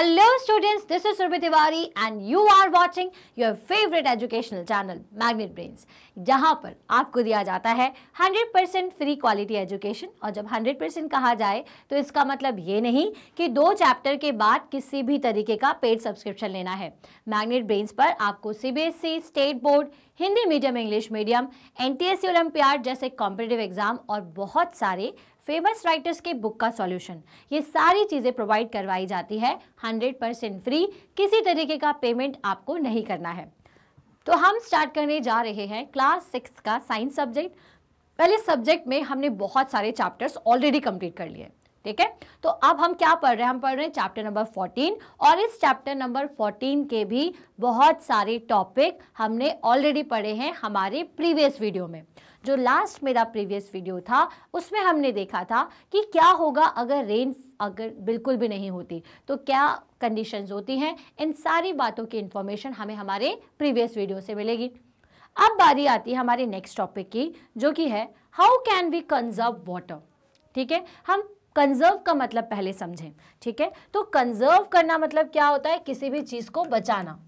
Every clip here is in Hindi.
Hello students this is Surabhi Tiwari and you are watching your favourite educational channel magnet brains जहां पर आपको दिया जाता है 100% फ्री क्वालिटी एजुकेशन और जब 100% कहा जाए तो इसका मतलब ये नहीं कि दो चैप्टर के बाद किसी भी तरीके का पेड सब्सक्रिप्शन लेना है मैग्नेट ब्रेन्स पर आपको C state board Hindi medium English medium N T जैसे कॉम्पिटेटिव एग्ज़ाम और बहुत सारे फेमस राइटर्स के बुक का सॉल्यूशन ये सारी चीज़ें प्रोवाइड करवाई जाती है 100 परसेंट फ्री किसी तरीके का पेमेंट आपको नहीं करना है तो हम स्टार्ट करने जा रहे हैं क्लास सिक्स का साइंस सब्जेक्ट पहले सब्जेक्ट में हमने बहुत सारे चैप्टर्स ऑलरेडी कंप्लीट कर लिए ठीक है तो अब हम क्या पढ़ रहे हैं हम पढ़ रहे हैं चैप्टर नंबर 14 और इस चैप्टर नंबर 14 के भी बहुत सारे टॉपिक हमने ऑलरेडी पढ़े हैं हमारे प्रीवियस वीडियो में जो लास्ट मेरा प्रीवियस वीडियो था उसमें हमने देखा था कि क्या होगा अगर रेन अगर बिल्कुल भी नहीं होती तो क्या कंडीशंस होती हैं इन सारी बातों की इन्फॉर्मेशन हमें हमारे प्रीवियस वीडियो से मिलेगी अब बारी आती है हमारे नेक्स्ट टॉपिक की जो कि है how can we conserve water ठीक है हम कंजर्व का मतलब पहले समझें ठीक है तो कंजर्व करना मतलब क्या होता है किसी भी चीज़ को बचाना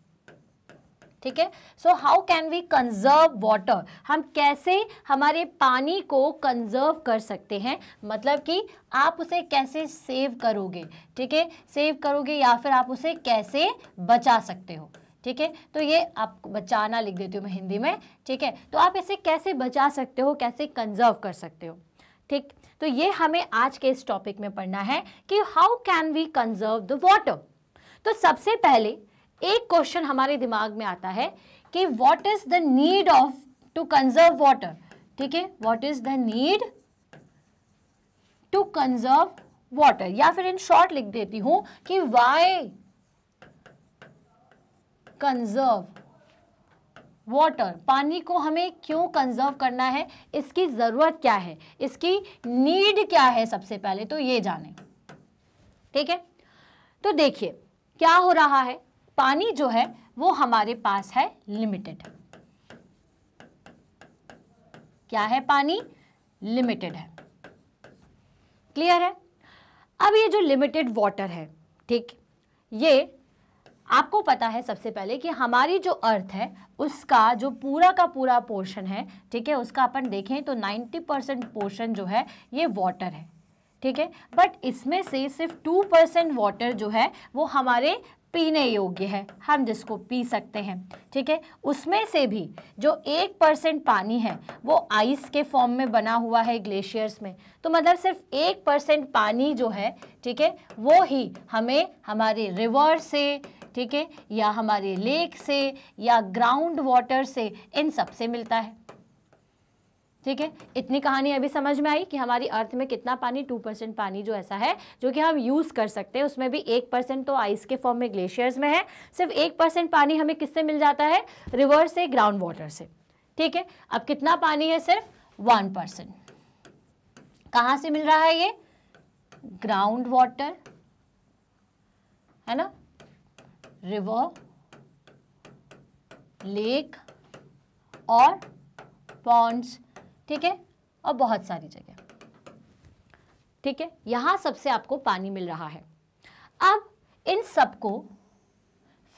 ठीक है so how can we conserve water हम कैसे हमारे पानी को कंजर्व कर सकते हैं मतलब कि आप उसे कैसे सेव करोगे ठीक है सेव करोगे या फिर आप उसे कैसे बचा सकते हो ठीक है तो ये आप बचाना लिख देती हूँ मैं हिंदी में ठीक है तो आप इसे कैसे बचा सकते हो कैसे कंजर्व कर सकते हो ठीक तो ये हमें आज के इस टॉपिक में पढ़ना है कि how can we conserve the water तो सबसे पहले एक क्वेश्चन हमारे दिमाग में आता है कि what is the need of to conserve water ठीक है what is the need to conserve water या फिर इन शॉर्ट लिख देती हूं कि वाई कंजर्व वाटर पानी को हमें क्यों कंजर्व करना है इसकी ज़रूरत क्या है इसकी नीड क्या है सबसे पहले तो ये जाने ठीक है तो देखिए क्या हो रहा है पानी जो है वो हमारे पास है लिमिटेड क्या है पानी लिमिटेड है क्लियर है अब ये जो लिमिटेड वाटर है ठीक ये आपको पता है सबसे पहले कि हमारी जो अर्थ है उसका जो पूरा का पूरा पोर्शन है ठीक है उसका अपन देखें तो 90 परसेंट पोर्शन जो है ये वाटर है ठीक है बट इसमें से सिर्फ टू परसेंट वाटर जो है वो हमारे पीने योग्य है हम जिसको पी सकते हैं ठीक है उसमें से भी जो एक परसेंट पानी है वो आइस के फॉर्म में बना हुआ है ग्लेशियर्स में तो मतलब सिर्फ एक परसेंट पानी जो है ठीक है वो ही हमें हमारे रिवर से ठीक है या हमारे लेक से या ग्राउंड वाटर से इन सब से मिलता है ठीक है इतनी कहानी अभी समझ में आई कि हमारी अर्थ में कितना पानी टू परसेंट पानी जो ऐसा है जो कि हम यूज़ कर सकते हैं उसमें भी एक परसेंट तो आइस के फॉर्म में ग्लेशियर्स में है सिर्फ एक परसेंट पानी हमें किससे मिल जाता है रिवर से ग्राउंड वाटर से ठीक है अब कितना पानी है सिर्फ वन परसेंट कहाँ से मिल रहा है ये ग्राउंड वाटर है ना रिवर लेक और पॉन्ड्स ठीक है और बहुत सारी जगह ठीक है यहां सबसे आपको पानी मिल रहा है अब इन सबको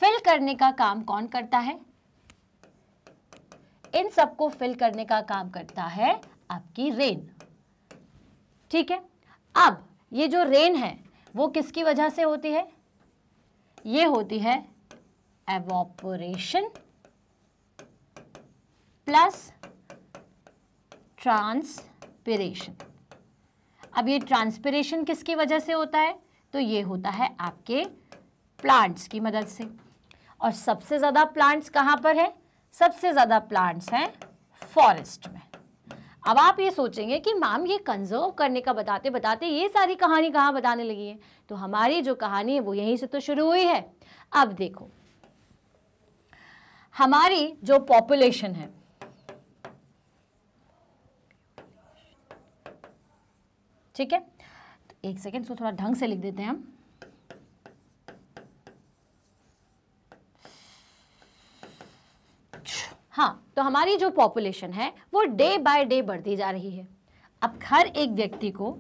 फिल करने का काम कौन करता है इन सबको फिल करने का काम करता है आपकी रेन ठीक है अब ये जो रेन है वो किसकी वजह से होती है ये होती है एवोपोरेशन प्लस ट्रांसपिरेशन अब ये ट्रांसपिरेशन किसकी वजह से होता है तो ये होता है आपके प्लांट्स की मदद से और सबसे ज़्यादा प्लांट्स कहाँ पर है सबसे ज़्यादा प्लांट्स हैं फॉरेस्ट में अब आप ये सोचेंगे कि मैम ये कंजर्व करने का बताते बताते ये सारी कहानी कहाँ बताने लगी है तो हमारी जो कहानी है वो यहीं से तो शुरू हुई है अब देखो हमारी जो पॉपुलेशन है ठीक है तो एक सेकेंड इसको थोड़ा ढंग से लिख देते हैं हम हाँ तो हमारी जो पॉपुलेशन है वो डे बाय डे बढ़ती जा रही है अब हर एक व्यक्ति को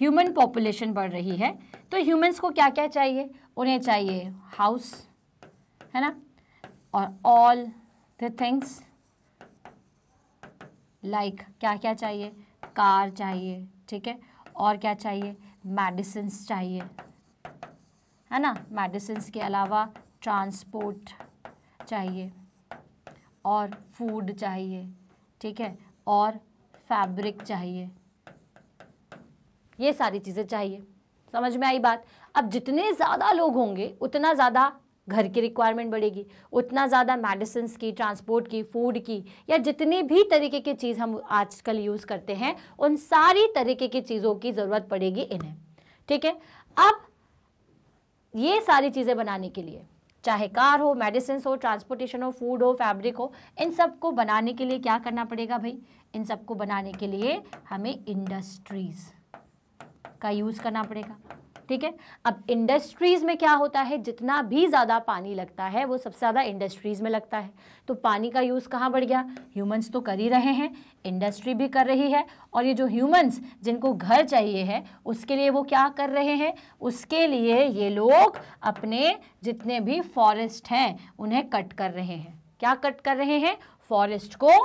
ह्यूमन पॉपुलेशन बढ़ रही है तो ह्यूमंस को क्या क्या चाहिए उन्हें चाहिए हाउस है ना और ऑल द थिंग्स लाइक क्या क्या चाहिए कार चाहिए ठीक है और क्या चाहिए मेडिसिन चाहिए है ना मेडिसिन के अलावा ट्रांसपोर्ट चाहिए और फूड चाहिए ठीक है और फैब्रिक चाहिए ये सारी चीज़ें चाहिए समझ में आई बात अब जितने ज़्यादा लोग होंगे उतना ज़्यादा घर की रिक्वायरमेंट बढ़ेगी उतना ज़्यादा मेडिसिन की ट्रांसपोर्ट की फूड की या जितनी भी तरीके की चीज़ हम आजकल यूज़ करते हैं उन सारी तरीके की चीज़ों की ज़रूरत पड़ेगी इन्हें ठीक है अब ये सारी चीज़ें बनाने के लिए चाहे कार हो मेडिसिन हो ट्रांसपोर्टेशन हो फूड हो फैब्रिक हो इन सब को बनाने के लिए क्या करना पड़ेगा भाई इन सब को बनाने के लिए हमें इंडस्ट्रीज़ का यूज़ करना पड़ेगा ठीक है अब इंडस्ट्रीज़ में क्या होता है जितना भी ज़्यादा पानी लगता है वो सबसे ज़्यादा इंडस्ट्रीज़ में लगता है तो पानी का यूज़ कहाँ बढ़ गया ह्यूमंस तो कर ही रहे हैं इंडस्ट्री भी कर रही है और ये जो ह्यूमंस जिनको घर चाहिए है उसके लिए वो क्या कर रहे हैं उसके लिए ये लोग अपने जितने भी फॉरेस्ट हैं उन्हें कट कर रहे हैं क्या कट कर रहे हैं फॉरेस्ट को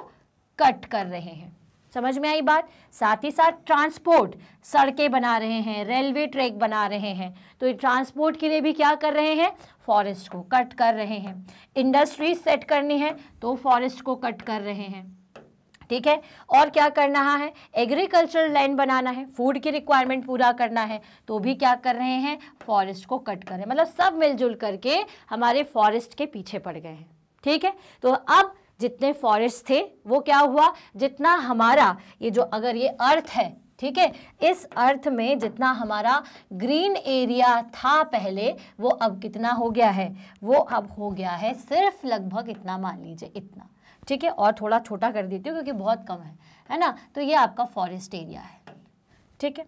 कट कर रहे हैं समझ में आई बात साथ ही साथ ट्रांसपोर्ट सड़कें बना रहे हैं रेलवे ट्रैक बना रहे हैं तो ये ट्रांसपोर्ट के लिए भी क्या कर रहे हैं फॉरेस्ट को कट कर रहे हैं इंडस्ट्रीज सेट करनी है तो फॉरेस्ट को कट कर रहे हैं ठीक है और क्या करना है एग्रीकल्चरल लैंड बनाना है फूड की रिक्वायरमेंट पूरा करना है तो भी क्या कर रहे हैं फॉरेस्ट को कट कर रहे हैं मतलब सब मिलजुल करके हमारे फॉरेस्ट के पीछे पड़ गए हैं ठीक है तो अब जितने फॉरेस्ट थे वो क्या हुआ जितना हमारा ये जो अगर ये अर्थ है ठीक है इस अर्थ में जितना हमारा ग्रीन एरिया था पहले वो अब कितना हो गया है वो अब हो गया है सिर्फ लगभग इतना मान लीजिए इतना ठीक है और थोड़ा छोटा कर देती हूँ क्योंकि बहुत कम है है ना तो ये आपका फॉरेस्ट एरिया है ठीक है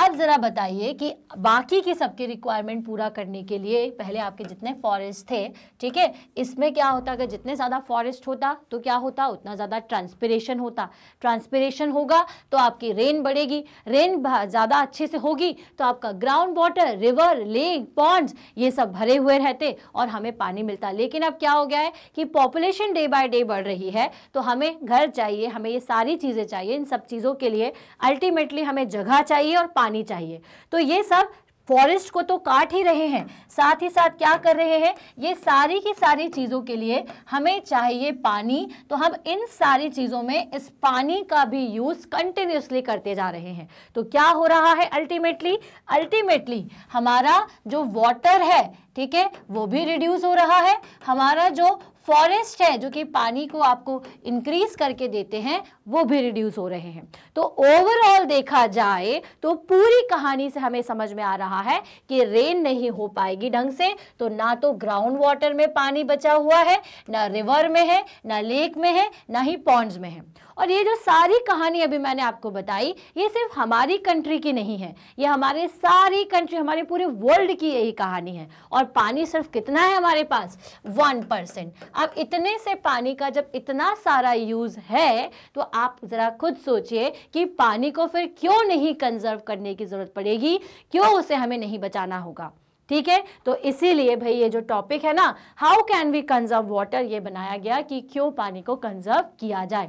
अब ज़रा बताइए कि बाकी के सबके रिक्वायरमेंट पूरा करने के लिए पहले आपके जितने फॉरेस्ट थे ठीक है इसमें क्या होता अगर जितने ज़्यादा फॉरेस्ट होता तो क्या होता उतना ज़्यादा ट्रांसपरेशन होता ट्रांसपरेशन होगा तो आपकी रेन बढ़ेगी रेन ज़्यादा अच्छे से होगी तो आपका ground water river lake ponds ये सब भरे हुए रहते और हमें पानी मिलता लेकिन अब क्या हो गया है कि पॉपुलेशन डे बाय डे बढ़ रही है तो हमें घर चाहिए हमें ये सारी चीज़ें चाहिए इन सब चीज़ों के लिए अल्टीमेटली हमें जगह चाहिए और पानी आनी चाहिए तो ये सब फॉरेस्ट को तो काट ही रहे हैं साथ ही साथ क्या कर रहे हैं ये सारी की सारी चीज़ों के लिए हमें चाहिए पानी तो हम इन सारी चीज़ों में इस पानी का भी यूज़ कंटिन्यूसली करते जा रहे हैं तो क्या हो रहा है अल्टीमेटली अल्टीमेटली हमारा जो वाटर है ठीक है वो भी रिड्यूस हो रहा है हमारा जो फॉरेस्ट है जो कि पानी को आपको इंक्रीज करके देते हैं वो भी रिड्यूस हो रहे हैं तो ओवरऑल देखा जाए तो पूरी कहानी से हमें समझ में आ रहा है कि रेन नहीं हो पाएगी ढंग से तो ना तो ग्राउंड वाटर में पानी बचा हुआ है ना रिवर में है ना लेक में है ना ही पॉन्ड्स में है और ये जो सारी कहानी अभी मैंने आपको बताई ये सिर्फ हमारी कंट्री की नहीं है ये हमारे सारी कंट्री हमारे पूरे वर्ल्ड की यही कहानी है और पानी सिर्फ कितना है हमारे पास वन परसेंट अब इतने से पानी का जब इतना सारा यूज़ है तो आप ज़रा खुद सोचिए कि पानी को फिर क्यों नहीं कंजर्व करने की ज़रूरत पड़ेगी क्यों उसे हमें नहीं बचाना होगा ठीक है तो इसीलिए भाई ये जो टॉपिक है ना how can we conserve water ये बनाया गया कि क्यों पानी को कंजर्व किया जाए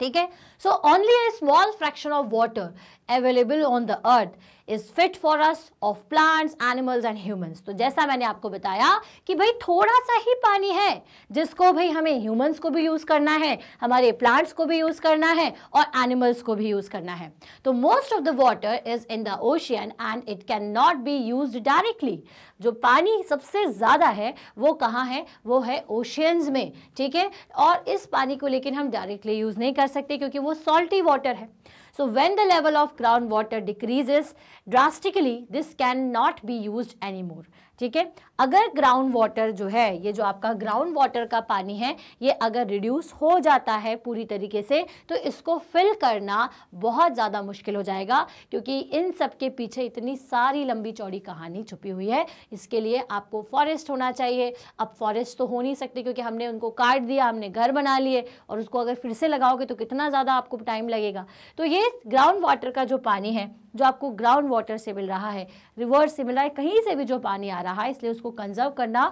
ठीक है so only a small fraction of water available on the earth is fit for us of plants animals and humans तो जैसा मैंने आपको बताया कि भाई थोड़ा सा ही पानी है जिसको भाई हमें ह्यूमंस को भी यूज़ करना है हमारे प्लांट्स को भी यूज़ करना है और एनिमल्स को भी यूज़ करना है तो most of the water is in the ocean and it can not be use directly जो पानी सबसे ज़्यादा है वो कहाँ है वो है ओशियंस में ठीक है और इस पानी को लेकिन हम डायरेक्टली यूज़ नहीं कर सकते क्योंकि वो सॉल्टी वाटर है So when the level of groundwater decreases drastically, this cannot be used anymore. ठीक है अगर ग्राउंड वाटर जो है ये जो आपका ग्राउंड वाटर का पानी है ये अगर रिड्यूस हो जाता है पूरी तरीके से तो इसको फिल करना बहुत ज़्यादा मुश्किल हो जाएगा क्योंकि इन सब के पीछे इतनी सारी लंबी चौड़ी कहानी छुपी हुई है इसके लिए आपको फॉरेस्ट होना चाहिए अब फॉरेस्ट तो हो नहीं सकते क्योंकि हमने उनको काट दिया हमने घर बना लिए और उसको अगर फिर से लगाओगे तो कितना ज़्यादा आपको टाइम लगेगा तो ये ग्राउंड वाटर का जो पानी है जो आपको ग्राउंड वाटर से मिल रहा है रिवर्स से मिल रहा है कहीं से भी जो पानी आ रहा है इसलिए उसको कंजर्व करना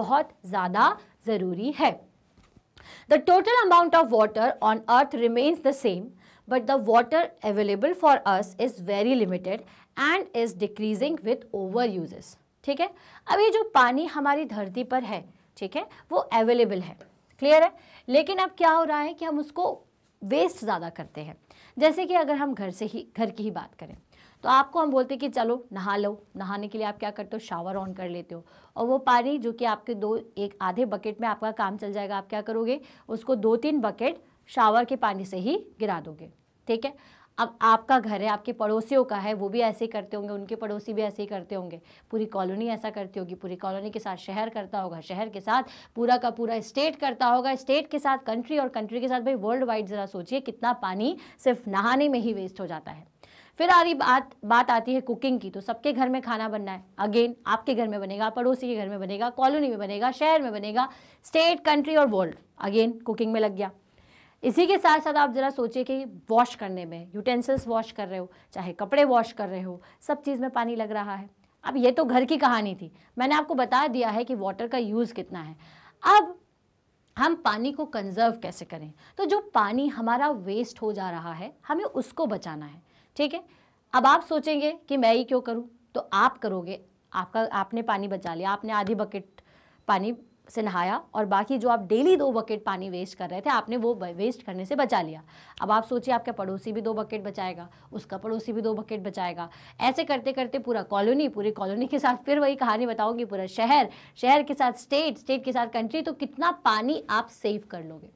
बहुत ज़्यादा ज़रूरी है the total amount of water on earth remains the same the the available for us is very limited and is decreasing decreasing over uses ठीक है अब ये जो पानी हमारी धरती पर है ठीक है वो अवेलेबल है क्लियर है लेकिन अब क्या हो रहा है कि हम उसको वेस्ट ज़्यादा करते हैं जैसे कि अगर हम घर से ही घर की ही बात करें तो आपको हम बोलते हैं कि चलो नहा लो नहाने के लिए आप क्या करते हो शावर ऑन कर लेते हो और वो पानी जो कि आपके दो एक आधे बकेट में आपका काम चल जाएगा आप क्या करोगे उसको दो तीन बकेट शावर के पानी से ही गिरा दोगे ठीक है अब आपका घर है आपके पड़ोसियों का है वो भी ऐसे ही करते होंगे उनके पड़ोसी भी ऐसे ही करते होंगे पूरी कॉलोनी ऐसा करती होगी पूरी कॉलोनी के साथ शहर करता होगा शहर के साथ पूरा का पूरा स्टेट करता होगा स्टेट के साथ कंट्री और कंट्री के साथ भाई वर्ल्ड वाइड ज़रा सोचिए कितना पानी सिर्फ नहाने में ही वेस्ट हो जाता है फिर आ रही बात बात आती है कुकिंग की तो सबके घर में खाना बनना है अगेन आपके घर में बनेगा पड़ोसी के घर में बनेगा कॉलोनी में बनेगा शहर में बनेगा स्टेट कंट्री और वर्ल्ड अगेन कुकिंग में लग गया इसी के साथ साथ आप ज़रा सोचिए कि वॉश करने में यूटेंसिल्स वॉश कर रहे हो चाहे कपड़े वॉश कर रहे हो सब चीज़ में पानी लग रहा है अब ये तो घर की कहानी थी मैंने आपको बता दिया है कि वाटर का यूज़ कितना है अब हम पानी को कंजर्व कैसे करें तो जो पानी हमारा वेस्ट हो जा रहा है हमें उसको बचाना है ठीक है अब आप सोचेंगे कि मैं ही क्यों करूँ तो आप करोगे आपका आपने पानी बचा लिया आपने आधी बकेट पानी से नहाया और बाकी जो आप डेली दो बकेट पानी वेस्ट कर रहे थे आपने वो वेस्ट करने से बचा लिया अब आप सोचिए आपका पड़ोसी भी दो बकेट बचाएगा उसका पड़ोसी भी दो बकेट बचाएगा ऐसे करते करते पूरा कॉलोनी पूरी कॉलोनी के साथ फिर वही कहानी बताओगी पूरा शहर शहर के साथ स्टेट स्टेट के साथ कंट्री तो कितना पानी आप सेव कर लोगे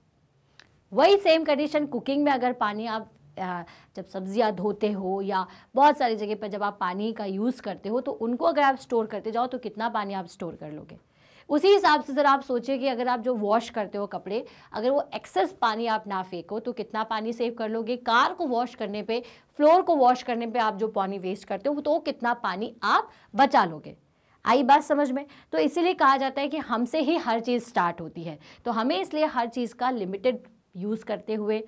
वही सेम कंडीशन कुकिंग में अगर पानी आप जब सब्जियां धोते हो या बहुत सारी जगह पर जब आप पानी का यूज़ करते हो तो उनको अगर आप स्टोर करते जाओ तो कितना पानी आप स्टोर कर लोगे उसी हिसाब से ज़रा आप सोचिए कि अगर आप जो वॉश करते हो कपड़े अगर वो एक्सेस पानी आप ना फेंको तो कितना पानी सेव कर लोगे कार को वॉश करने पे फ्लोर को वॉश करने पे आप जो पानी वेस्ट करते हो तो कितना पानी आप बचा लोगे आई बात समझ में तो इसीलिए कहा जाता है कि हमसे ही हर चीज़ स्टार्ट होती है तो हमें इसलिए हर चीज़ का लिमिटेड यूज़ करते हुए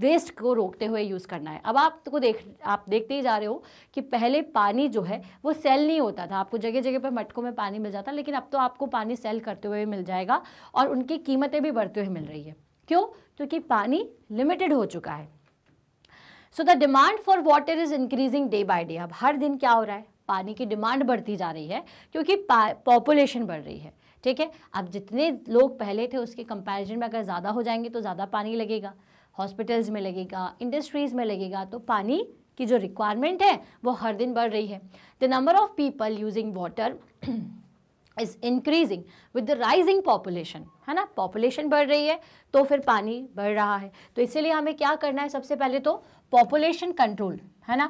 वेस्ट को रोकते हुए यूज़ करना है अब आपको तो देख आप देखते ही जा रहे हो कि पहले पानी जो है वो सेल नहीं होता था आपको जगह जगह पर मटकों में पानी मिल जाता लेकिन अब तो आपको पानी सेल करते हुए मिल जाएगा और उनकी कीमतें भी बढ़ते हुए मिल रही है क्यों क्योंकि पानी लिमिटेड हो चुका है so the demand for water is increasing day by day अब हर दिन क्या हो रहा है पानी की डिमांड बढ़ती जा रही है क्योंकि पॉपुलेशन बढ़ रही है ठीक है अब जितने लोग पहले थे उसके कंपैरिजन में अगर ज़्यादा हो जाएंगे तो ज़्यादा पानी लगेगा हॉस्पिटल्स में लगेगा इंडस्ट्रीज़ में लगेगा तो पानी की जो रिक्वायरमेंट है वो हर दिन बढ़ रही है the number of people using water is increasing with the rising population है ना पॉपुलेशन बढ़ रही है तो फिर पानी बढ़ रहा है तो इसीलिए हमें क्या करना है सबसे पहले तो पॉपुलेशन कंट्रोल है ना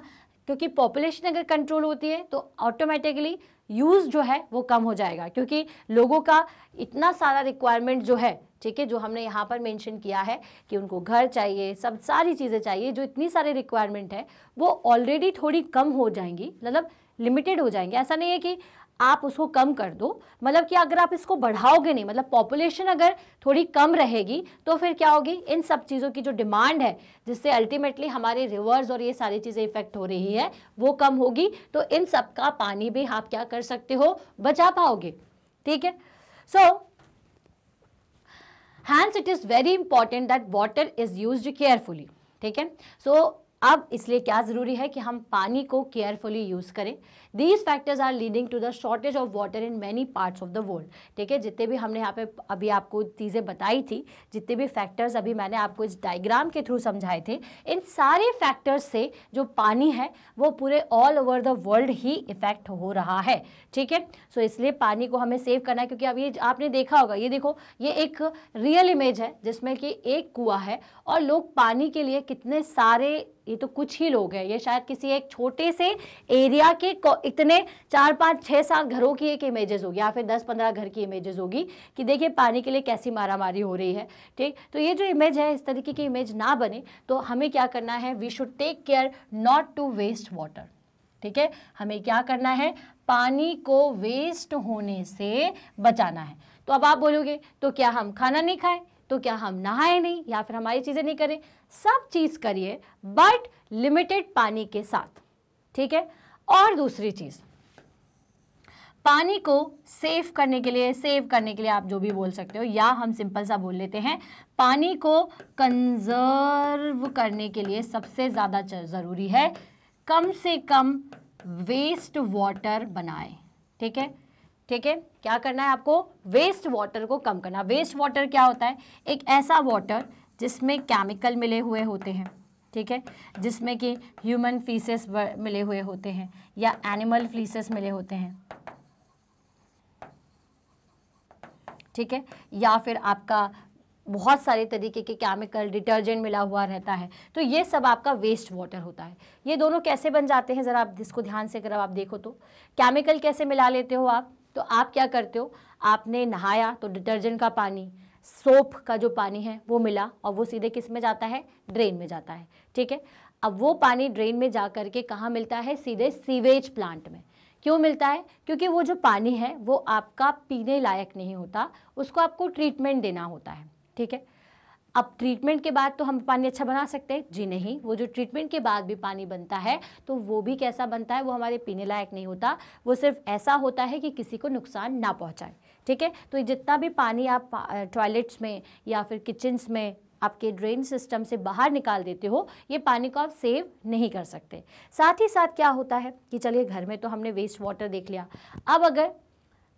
क्योंकि पॉपुलेशन अगर कंट्रोल होती है तो ऑटोमेटिकली यूज़ जो है वो कम हो जाएगा क्योंकि लोगों का इतना सारा रिक्वायरमेंट जो है ठीक है जो हमने यहाँ पर मेंशन किया है कि उनको घर चाहिए सब सारी चीज़ें चाहिए जो इतनी सारी रिक्वायरमेंट है वो ऑलरेडी थोड़ी कम हो जाएंगी मतलब लिमिटेड हो जाएंगे ऐसा नहीं है कि आप उसको कम कर दो मतलब कि अगर आप इसको बढ़ाओगे नहीं मतलब पॉपुलेशन अगर थोड़ी कम रहेगी तो फिर क्या होगी इन सब चीज़ों की जो डिमांड है जिससे अल्टीमेटली हमारे रिवर्स और ये सारी चीज़ें इफेक्ट हो रही है वो कम होगी तो इन सब का पानी भी आप क्या कर सकते हो बचा पाओगे ठीक है so so, hands it is very important that water is use carefully ठीक है सो अब इसलिए क्या ज़रूरी है कि हम पानी को केयरफुली यूज़ करें these factors are leading to the shortage of water in many parts of the world ठीक है जितने भी हमने यहाँ पे अभी आपको चीज़ें बताई थी जितने भी फैक्टर्स अभी मैंने आपको इस डायग्राम के थ्रू समझाए थे इन सारे फैक्टर्स से जो पानी है वो पूरे ऑल ओवर द वर्ल्ड ही इफेक्ट हो रहा है ठीक है सो इसलिए पानी को हमें सेव करना है क्योंकि अब ये आपने देखा होगा ये देखो ये एक रियल इमेज है जिसमें कि एक कुआ है और लोग पानी के लिए कितने सारे ये तो कुछ ही लोग हैं ये शायद किसी एक छोटे से एरिया के इतने चार पाँच छः सात घरों की एक इमेजेस होगी या फिर दस पंद्रह घर की इमेजेस होगी कि देखिए पानी के लिए कैसी मारामारी हो रही है ठीक तो ये जो इमेज है इस तरीके की इमेज ना बने तो हमें क्या करना है we should take care not to waste water ठीक है हमें क्या करना है पानी को वेस्ट होने से बचाना है तो अब आप बोलोगे तो क्या हम खाना नहीं खाएं तो क्या हम नहाए नहीं या फिर हमारी चीज़ें नहीं करें सब चीज़ करिए बट लिमिटेड पानी के साथ ठीक है और दूसरी चीज़ पानी को सेव करने के लिए सेव करने के लिए आप जो भी बोल सकते हो या हम सिंपल सा बोल लेते हैं पानी को कंजर्व करने के लिए सबसे ज़्यादा ज़रूरी है कम से कम वेस्ट वाटर बनाए ठीक है ठीक है क्या करना है आपको वेस्ट वाटर को कम करना वेस्ट वाटर क्या होता है एक ऐसा वाटर जिसमें केमिकल मिले हुए होते हैं ठीक है जिसमें कि ह्यूमन फीसेस मिले हुए होते हैं या एनिमल फीसेस मिले होते हैं ठीक है या फिर आपका बहुत सारे तरीके के केमिकल डिटर्जेंट मिला हुआ रहता है तो ये सब आपका वेस्ट वाटर होता है ये दोनों कैसे बन जाते हैं ज़रा आप इसको ध्यान से अगर आप देखो तो केमिकल कैसे मिला लेते हो आप तो आप क्या करते हो आपने नहाया तो डिटर्जेंट का पानी सोप का जो पानी है वो मिला और वो सीधे किस में जाता है ड्रेन में जाता है ठीक है अब वो पानी ड्रेन में जा कर के कहाँ मिलता है सीधे सीवेज प्लांट में क्यों मिलता है क्योंकि वो जो पानी है वो आपका पीने लायक नहीं होता उसको आपको ट्रीटमेंट देना होता है ठीक है अब ट्रीटमेंट के बाद तो हम पानी अच्छा बना सकते हैं जी नहीं वो जो ट्रीटमेंट के बाद भी पानी बनता है तो वो भी कैसा बनता है वो हमारे पीने लायक नहीं होता वो सिर्फ ऐसा होता है कि किसी को नुकसान ना पहुँचाए ठीक है तो जितना भी पानी आप टॉयलेट्स में या फिर किचन्स में आपके ड्रेन सिस्टम से बाहर निकाल देते हो ये पानी को आप सेव नहीं कर सकते साथ ही साथ क्या होता है कि चलिए घर में तो हमने वेस्ट वाटर देख लिया अब अगर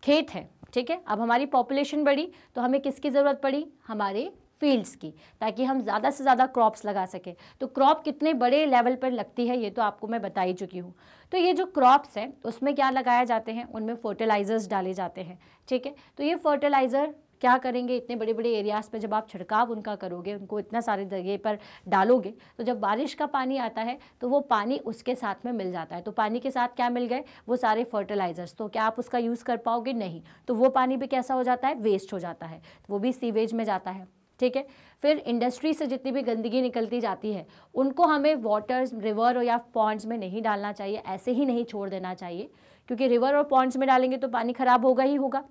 खेत है ठीक है अब हमारी पॉपुलेशन बढ़ी तो हमें किसकी ज़रूरत पड़ी हमारे फील्ड्स की ताकि हम ज़्यादा से ज़्यादा क्रॉप्स लगा सकें तो क्रॉप कितने बड़े लेवल पर लगती है ये तो आपको मैं बता ही चुकी हूँ तो ये जो क्रॉप्स हैं उसमें क्या लगाए जाते हैं उनमें फर्टिलाइज़र्स डाले जाते हैं ठीक है तो ये फर्टिलाइज़र क्या करेंगे इतने बड़े बड़े एरियाज़ पे जब आप छिड़काव उनका करोगे उनको इतना सारे जगह पर डालोगे तो जब बारिश का पानी आता है तो वो पानी उसके साथ में मिल जाता है तो पानी के साथ क्या मिल गए वो सारे फर्टिलाइज़र्स तो क्या आप उसका यूज़ कर पाओगे नहीं तो वो पानी भी कैसा हो जाता है वेस्ट हो जाता है तो वो भी सीवेज में जाता है ठीक है फिर इंडस्ट्री से जितनी भी गंदगी निकलती जाती है उनको हमें वाटर्स रिवर या पॉइंट्स में नहीं डालना चाहिए ऐसे ही नहीं छोड़ देना चाहिए क्योंकि रिवर और पॉइंट्स में डालेंगे तो पानी खराब होगा ही होगा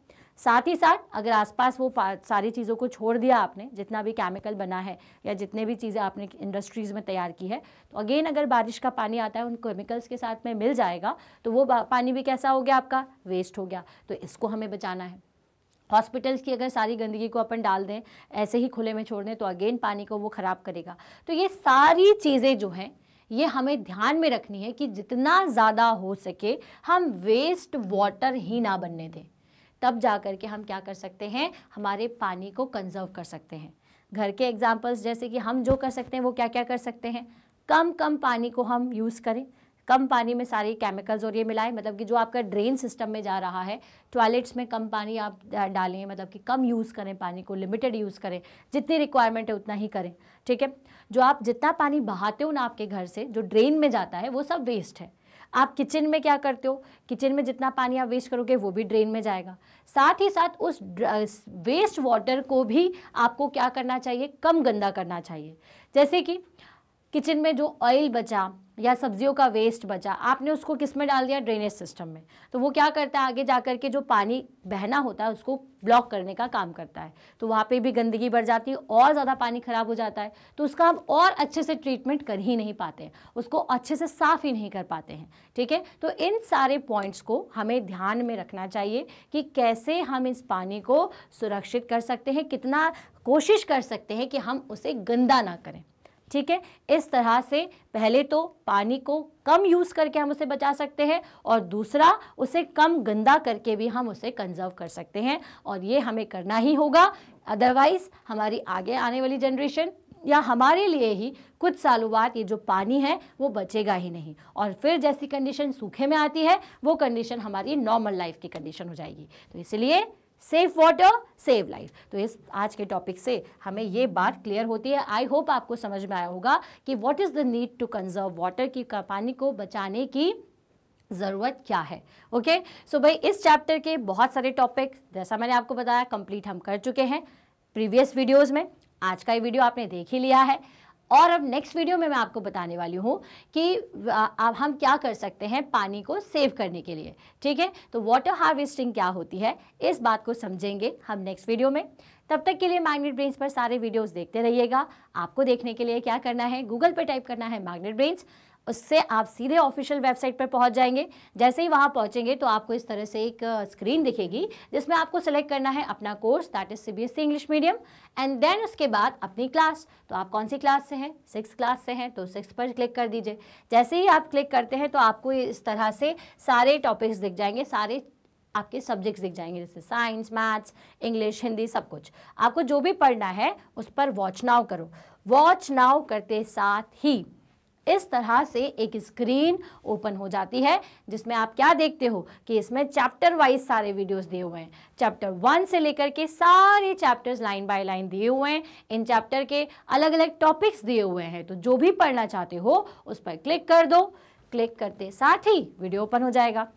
साथ ही साथ अगर आसपास वो सारी चीज़ों को छोड़ दिया आपने जितना भी केमिकल बना है या जितने भी चीज़ें आपने इंडस्ट्रीज़ में तैयार की है तो अगेन अगर बारिश का पानी आता है उन केमिकल्स के साथ में मिल जाएगा तो वो पानी भी कैसा हो गया आपका वेस्ट हो गया तो इसको हमें बचाना है हॉस्पिटल्स की अगर सारी गंदगी को अपन डाल दें ऐसे ही खुले में छोड़ दें तो अगेन पानी को वो ख़राब करेगा तो ये सारी चीज़ें जो हैं ये हमें ध्यान में रखनी है कि जितना ज़्यादा हो सके हम वेस्ट वाटर ही ना बनने दें तब जा कर के हम क्या कर सकते हैं हमारे पानी को कंजर्व कर सकते हैं घर के एग्जाम्पल्स जैसे कि हम जो कर सकते हैं वो क्या क्या कर सकते हैं कम कम पानी को हम यूज़ करें कम पानी में सारे केमिकल्स और ये मिलाएं मतलब कि जो आपका ड्रेन सिस्टम में जा रहा है टॉयलेट्स में कम पानी आप डालें मतलब कि कम यूज़ करें पानी को लिमिटेड यूज़ करें जितनी रिक्वायरमेंट है उतना ही करें ठीक है जो आप जितना पानी बहाते हो ना आपके घर से जो ड्रेन में जाता है वो सब वेस्ट है आप किचन में क्या करते हो किचन में जितना पानी आप वेस्ट करोगे वो भी ड्रेन में जाएगा साथ ही साथ उस वेस्ट वाटर को भी आपको क्या करना चाहिए कम गंदा करना चाहिए जैसे कि किचन में जो ऑयल बचा या सब्जियों का वेस्ट बचा आपने उसको किस में डाल दिया ड्रेनेज सिस्टम में तो वो क्या करता है आगे जा कर के जो पानी बहना होता है उसको ब्लॉक करने का काम करता है तो वहाँ पे भी गंदगी बढ़ जाती है और ज़्यादा पानी ख़राब हो जाता है तो उसका हम और अच्छे से ट्रीटमेंट कर ही नहीं पाते उसको अच्छे से साफ़ ही नहीं कर पाते हैं ठीक है तो इन सारे पॉइंट्स को हमें ध्यान में रखना चाहिए कि कैसे हम इस पानी को सुरक्षित कर सकते हैं कितना कोशिश कर सकते हैं कि हम उसे गंदा ना करें ठीक है इस तरह से पहले तो पानी को कम यूज़ करके हम उसे बचा सकते हैं और दूसरा उसे कम गंदा करके भी हम उसे कंजर्व कर सकते हैं और ये हमें करना ही होगा अदरवाइज़ हमारी आगे आने वाली जनरेशन या हमारे लिए ही कुछ सालों बाद ये जो पानी है वो बचेगा ही नहीं और फिर जैसी कंडीशन सूखे में आती है वो कंडीशन हमारी नॉर्मल लाइफ की कंडीशन हो जाएगी तो इसलिए सेफ वाटर सेव लाइफ तो इस आज के टॉपिक से हमें ये बात क्लियर होती है आई होप आपको समझ में आया होगा कि what is the need to conserve water की पानी को बचाने की ज़रूरत क्या है ओके सो भाई इस चैप्टर के बहुत सारे टॉपिक जैसा मैंने आपको बताया कंप्लीट हम कर चुके हैं प्रीवियस वीडियोज़ में आज का ये वीडियो आपने देख ही लिया है और अब नेक्स्ट वीडियो में मैं आपको बताने वाली हूँ कि अब हम क्या कर सकते हैं पानी को सेव करने के लिए ठीक है तो वाटर हार्वेस्टिंग क्या होती है इस बात को समझेंगे हम नेक्स्ट वीडियो में तब तक के लिए मैग्नेट ब्रेन्स पर सारे वीडियोस देखते रहिएगा आपको देखने के लिए क्या करना है गूगल पर टाइप करना है मैग्नेट ब्रेन्स उससे आप सीधे ऑफिशियल वेबसाइट पर पहुंच जाएंगे जैसे ही वहां पहुंचेंगे तो आपको इस तरह से एक स्क्रीन दिखेगी जिसमें आपको सेलेक्ट करना है अपना course that is C English medium and then उसके बाद अपनी क्लास तो आप कौन सी क्लास से हैं सिक्स क्लास से हैं तो सिक्स पर क्लिक कर दीजिए जैसे ही आप क्लिक करते हैं तो आपको इस तरह से सारे टॉपिक्स दिख जाएंगे सारे आपके सब्जेक्ट्स दिख जाएंगे जैसे साइंस मैथ्स इंग्लिश हिंदी सब कुछ आपको जो भी पढ़ना है उस पर वॉच नाउ करो वॉच नाउ करते साथ ही इस तरह से एक स्क्रीन ओपन हो जाती है जिसमें आप क्या देखते हो कि इसमें चैप्टर वाइज सारे वीडियोस दिए हुए हैं चैप्टर वन से लेकर के सारे चैप्टर्स लाइन बाय लाइन दिए हुए हैं इन चैप्टर के अलग अलग टॉपिक्स दिए हुए हैं तो जो भी पढ़ना चाहते हो उस पर क्लिक कर दो क्लिक करते साथ ही वीडियो ओपन हो जाएगा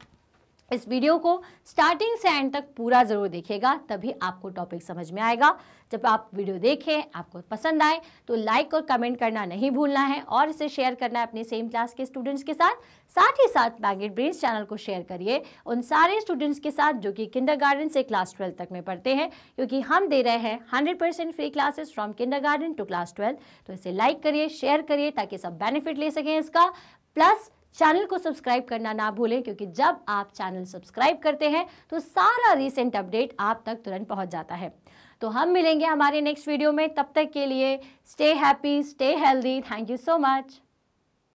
इस वीडियो को स्टार्टिंग से एंड तक पूरा ज़रूर देखेगा तभी आपको टॉपिक समझ में आएगा जब आप वीडियो देखें आपको पसंद आए तो लाइक और कमेंट करना नहीं भूलना है और इसे शेयर करना है अपने सेम क्लास के स्टूडेंट्स के साथ साथ ही साथ मैगेट ब्रेन्स चैनल को शेयर करिए उन सारे स्टूडेंट्स के साथ जो कि किंडर से क्लास ट्वेल्थ तक में पढ़ते हैं क्योंकि हम दे रहे हैं hundred free classes from kinder to class twelfth तो इसे लाइक करिए शेयर करिए ताकि सब बेनिफिट ले सकें इसका प्लस चैनल को सब्सक्राइब करना ना भूलें क्योंकि जब आप चैनल सब्सक्राइब करते हैं तो सारा रिसेंट अपडेट आप तक तुरंत पहुंच जाता है तो हम मिलेंगे हमारे नेक्स्ट वीडियो में तब तक के लिए stay happy stay healthy thank you so much